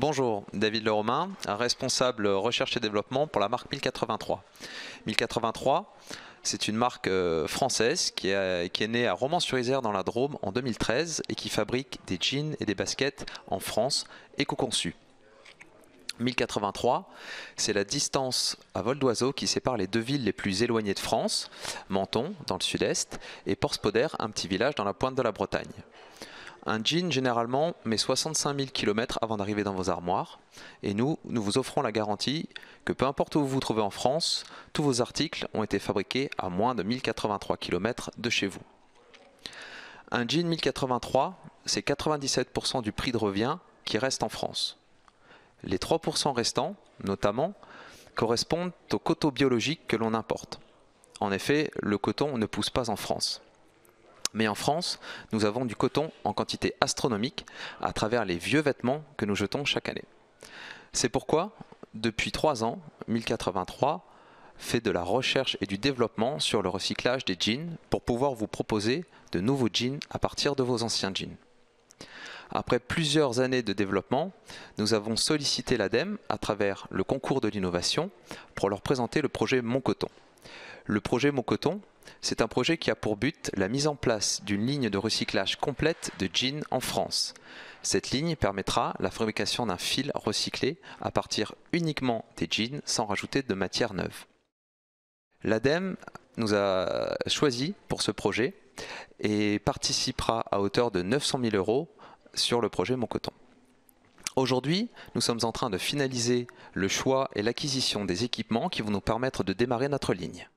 Bonjour, David Leromain, responsable recherche et développement pour la marque 1083. 1083, c'est une marque euh, française euh, qui, est, née à Romans-sur-Isère dans la Drôme en 2013 et qui fabrique des jeans et des baskets en France éco-conçus. 1083, c'est la distance à vol d'oiseau qui sépare les deux villes les plus éloignées de France, Menton dans le sud-est et Porspoder, un petit village dans la pointe de la Bretagne. Un jean, généralement, met 65 000 km avant d'arriver dans vos armoires. Et nous, nous vous offrons la garantie que peu importe où vous vous trouvez en France, tous vos articles ont été fabriqués à moins de 1083 km de chez vous. Un jean 1083, c'est 97% du prix de revient qui reste en France. Les 3% restants, notamment, correspondent aux coteaux biologiques que l'on importe. En effet, le coton ne pousse pas en France. Mais en France, nous avons du coton en quantité astronomique à travers les vieux vêtements que nous jetons chaque année. C'est pourquoi, depuis trois ans, 1083 fait de la recherche et du développement sur le recyclage des jeans pour pouvoir vous proposer de nouveaux jeans à partir de vos anciens jeans. Après plusieurs années de développement, nous avons sollicité l'ADEME à travers le concours de l'innovation pour leur présenter le projet Mon Coton. Le projet Mon Coton, c'est un projet qui a pour but la mise en place d'une ligne de recyclage complète de jeans en France. Cette ligne permettra la fabrication d'un fil recyclé à partir uniquement des jeans sans rajouter de matière neuve. L'ADEME nous a choisi pour ce projet et participera à hauteur de 900 000 euros sur le projet Mon Coton. Aujourd'hui, nous sommes en train de finaliser le choix et l'acquisition des équipements qui vont nous permettre de démarrer notre ligne.